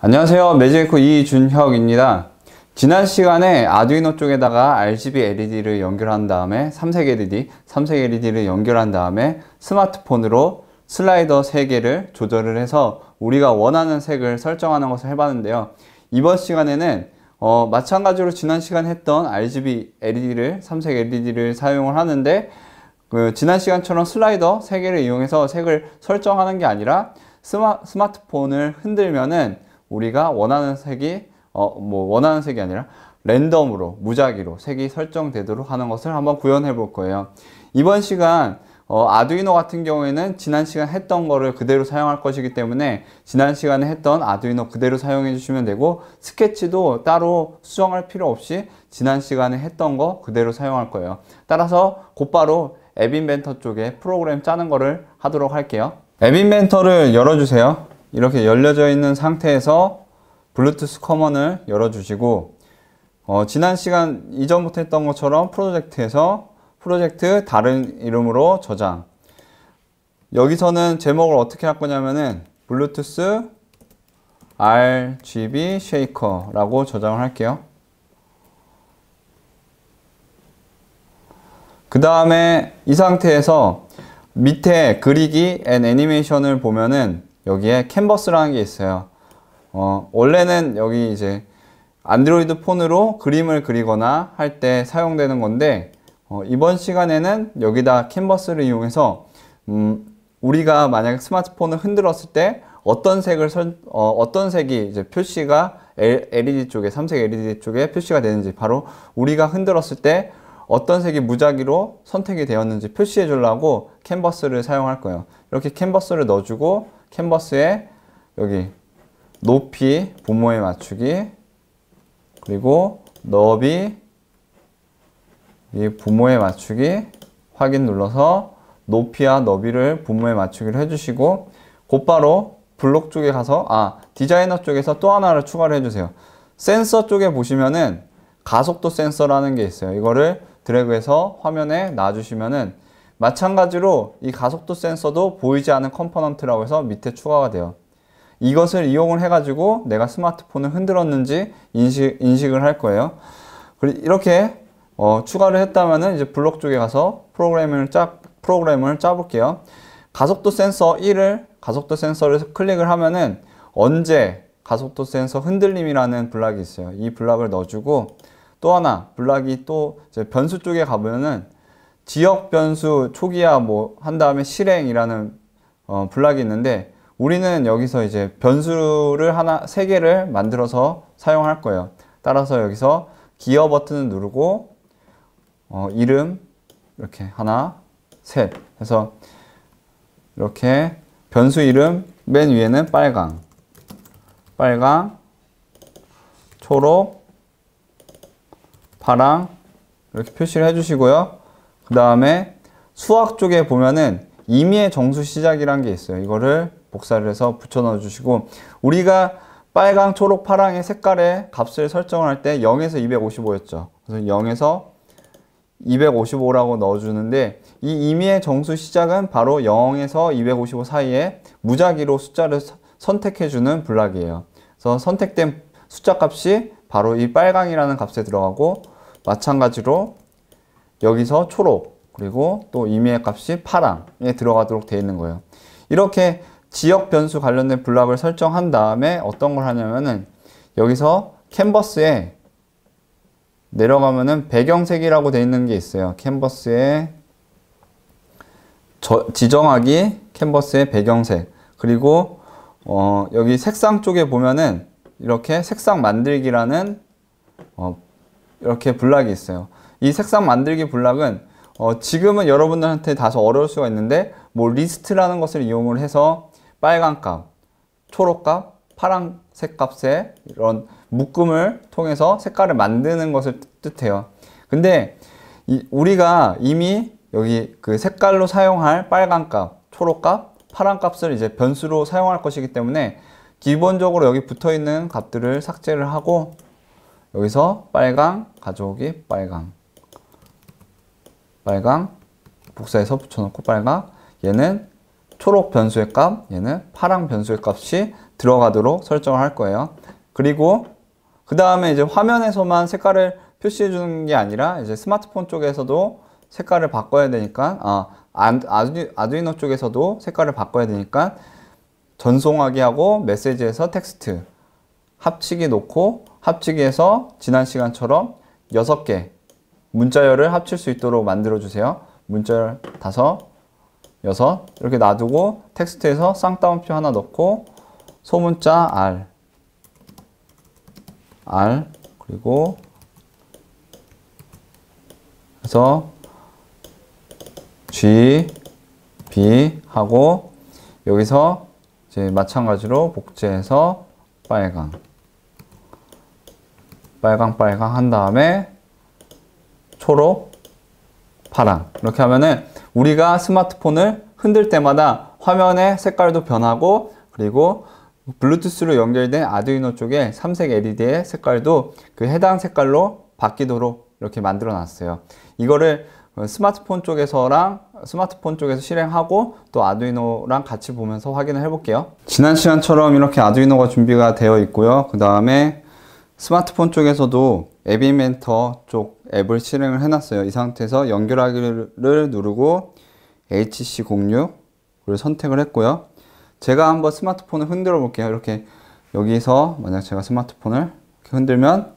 안녕하세요 매직에코 이준혁입니다 지난 시간에 아두이노 쪽에다가 RGB LED를 연결한 다음에 3색 LED, 3색 LED를 연결한 다음에 스마트폰으로 슬라이더 3개를 조절을 해서 우리가 원하는 색을 설정하는 것을 해봤는데요 이번 시간에는 어, 마찬가지로 지난 시간 했던 RGB LED를 3색 LED를 사용을 하는데 그 지난 시간처럼 슬라이더 3개를 이용해서 색을 설정하는 게 아니라 스마, 스마트폰을 흔들면은 우리가 원하는 색이 어, 뭐 원하는 색이 아니라 랜덤으로 무작위로 색이 설정되도록 하는 것을 한번 구현해 볼 거예요 이번 시간 어, 아두이노 같은 경우에는 지난 시간 했던 거를 그대로 사용할 것이기 때문에 지난 시간에 했던 아두이노 그대로 사용해 주시면 되고 스케치도 따로 수정할 필요 없이 지난 시간에 했던 거 그대로 사용할 거예요 따라서 곧바로 앱인벤터 쪽에 프로그램 짜는 거를 하도록 할게요 앱인벤터를 열어주세요 이렇게 열려져 있는 상태에서 블루투스 커먼을 열어주시고 어, 지난 시간 이전부터 했던 것처럼 프로젝트에서 프로젝트 다른 이름으로 저장 여기서는 제목을 어떻게 할 거냐면은 블루투스 RGB 쉐이커라고 저장을 할게요 그 다음에 이 상태에서 밑에 그리기 앤 애니메이션을 보면은 여기에 캔버스라는 게 있어요. 어, 원래는 여기 이제 안드로이드 폰으로 그림을 그리거나 할 때 사용되는 건데 어, 이번 시간에는 여기다 캔버스를 이용해서 음, 우리가 만약 스마트폰을 흔들었을 때 어떤 색을 선, 어, 떤 색이 이제 표시가 LED 쪽에 삼색 LED 쪽에 표시가 되는지 바로 우리가 흔들었을 때 어떤 색이 무작위로 선택이 되었는지 표시해 주려고 캔버스를 사용할 거예요. 이렇게 캔버스를 넣어주고 캔버스에 여기 높이 부모에 맞추기 그리고 너비 이 분모에 맞추기 확인 눌러서 높이와 너비를 부모에 맞추기를 해주시고 곧바로 블록 쪽에 가서 아 디자이너 쪽에서 또 하나를 추가를 해주세요 센서 쪽에 보시면은 가속도 센서라는 게 있어요 이거를 드래그해서 화면에 놔주시면은 마찬가지로 이 가속도 센서도 보이지 않은 컴포넌트라고 해서 밑에 추가가 돼요. 이것을 이용을 해가지고 내가 스마트폰을 흔들었는지 인식, 인식을 할 거예요. 그리고 이렇게 어, 추가를 했다면은 이제 블록 쪽에 가서 프로그램을 짜, 프로그램을 짜볼게요. 가속도 센서 1을 가속도 센서를 클릭을 하면은 언제 가속도 센서 흔들림이라는 블락이 있어요. 이 블락을 넣어주고 또 하나 블락이 또 변수 쪽에 가보면은 지역 변수 초기화 뭐 한 다음에 실행이라는 어, 블락이 있는데 우리는 여기서 이제 변수를 하나 세 개를 만들어서 사용할 거예요. 따라서 여기서 기어 버튼을 누르고 어, 이름 이렇게 하나 셋 해서 이렇게 변수 이름 맨 위에는 빨강 빨강 초록 파랑 이렇게 표시를 해주시고요. 그 다음에 수학 쪽에 보면은 임의의 정수 시작이란 게 있어요. 이거를 복사를 해서 붙여 넣어 주시고 우리가 빨강, 초록, 파랑의 색깔의 값을 설정할때 0에서 255였죠. 그래서 0에서 255라고 넣어주는데 이 임의의 정수 시작은 바로 0에서 255 사이에 무작위로 숫자를 선택해주는 블락이에요. 그래서 선택된 숫자 값이 바로 이 빨강이라는 값에 들어가고 마찬가지로 여기서 초록 그리고 또 임의의 값이 파랑에 들어가도록 되어 있는 거예요. 이렇게 지역 변수 관련된 블락을 설정한 다음에 어떤 걸 하냐면은 여기서 캔버스에 내려가면은 배경색이라고 되어 있는 게 있어요. 캔버스에 저, 지정하기 캔버스의 배경색 그리고 어, 여기 색상 쪽에 보면은 이렇게 색상 만들기라는 어, 이렇게 블락이 있어요. 이 색상 만들기 블락은 어, 지금은 여러분들한테 다소 어려울 수가 있는데 뭐 리스트라는 것을 이용을 해서 빨간 값, 초록 값, 파란색 값의 이런 묶음을 통해서 색깔을 만드는 것을 뜻해요. 근데 이, 우리가 이미 여기 그 색깔로 사용할 빨간 값, 초록 값, 파란 값을 이제 변수로 사용할 것이기 때문에 기본적으로 여기 붙어 있는 값들을 삭제를 하고 여기서 빨강 가져오기 빨강 빨강 복사해서 붙여놓고 빨강 얘는 초록 변수의 값 얘는 파랑 변수의 값이 들어가도록 설정을 할 거예요 그리고 그 다음에 이제 화면에서만 색깔을 표시해 주는 게 아니라 이제 스마트폰 쪽에서도 색깔을 바꿔야 되니까 아, 아두, 아두이노 쪽에서도 색깔을 바꿔야 되니까 전송하기 하고 메시지에서 텍스트 합치기 놓고 합치기에서 지난 시간처럼 6개 문자열을 합칠 수 있도록 만들어주세요. 문자열 다섯, 여섯 이렇게 놔두고 텍스트에서 쌍따옴표 하나 넣고 소문자 R R 그리고 그래서 G B 하고 여기서 이제 마찬가지로 복제해서 빨강 빨강 빨강 한 다음에 초록, 파랑 이렇게 하면은 우리가 스마트폰을 흔들 때마다 화면의 색깔도 변하고 그리고 블루투스로 연결된 아두이노 쪽에 삼색 LED의 색깔도 그 해당 색깔로 바뀌도록 이렇게 만들어 놨어요. 이거를 스마트폰 쪽에서랑 스마트폰 쪽에서 실행하고 또 아두이노랑 같이 보면서 확인을 해볼게요. 지난 시간처럼 이렇게 아두이노가 준비가 되어 있고요. 그 다음에 스마트폰 쪽에서도 에비 멘터 쪽 앱을 실행을 해놨어요. 이 상태에서 연결하기를 누르고 HC06을 선택을 했고요. 제가 한번 스마트폰을 흔들어 볼게요. 이렇게 여기서 만약 제가 스마트폰을 흔들면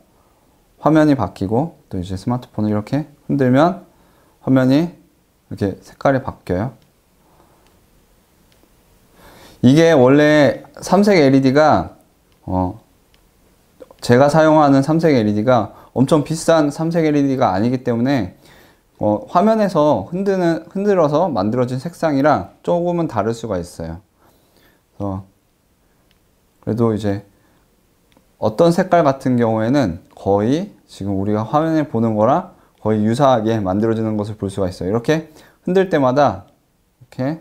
화면이 바뀌고 또 이제 스마트폰을 이렇게 흔들면 화면이 이렇게 색깔이 바뀌어요. 이게 원래 삼색 LED가 어 제가 사용하는 삼색 LED가 엄청 비싼 3색 LED가 아니기 때문에 어, 화면에서 흔드는, 흔들어서 만들어진 색상이랑 조금은 다를 수가 있어요. 그래서 그래도 이제 어떤 색깔 같은 경우에는 거의 지금 우리가 화면에 보는 거랑 거의 유사하게 만들어지는 것을 볼 수가 있어요. 이렇게 흔들 때마다 이렇게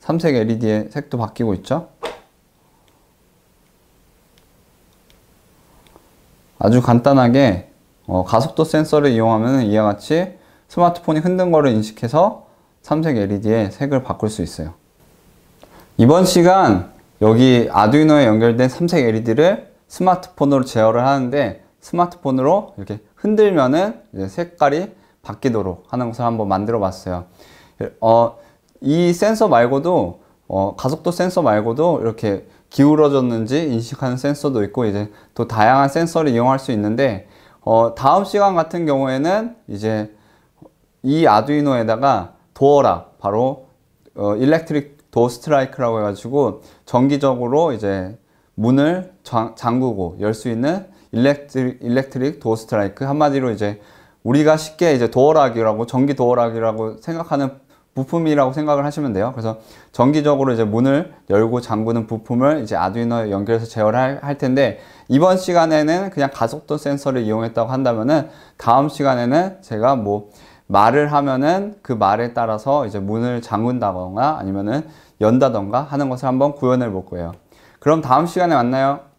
3색 LED의 색도 바뀌고 있죠. 아주 간단하게 어, 가속도 센서를 이용하면 이와 같이 스마트폰이 흔든 거를 인식해서 삼색 LED의 색을 바꿀 수 있어요. 이번 시간 여기 아두이노에 연결된 삼색 LED를 스마트폰으로 제어를 하는데 스마트폰으로 이렇게 흔들면은 색깔이 바뀌도록 하는 것을 한번 만들어 봤어요. 어, 이 센서 말고도 어, 가속도 센서 말고도 이렇게 기울어졌는지 인식하는 센서도 있고 이제 또 다양한 센서를 이용할 수 있는데 어, 다음 시간 같은 경우에는 이제 이 아두이노에다가 도어라 바로 어, 일렉트릭 도어 스트라이크라고 해가지고 정기적으로 이제 문을 잠그고 열 수 있는 일렉트릭, 일렉트릭 도어 스트라이크 한마디로 이제 우리가 쉽게 이제 도어락이라고 전기 도어락이라고 생각하는 부품이라고 생각을 하시면 돼요. 그래서 정기적으로 이제 문을 열고 잠그는 부품을 이제 아두이노에 연결해서 제어를 할, 텐데 이번 시간에는 그냥 가속도 센서를 이용했다고 한다면은 다음 시간에는 제가 뭐 말을 하면은 그 말에 따라서 이제 문을 잠근다거나 아니면은 연다던가 하는 것을 한번 구현해 볼 거예요. 그럼 다음 시간에 만나요.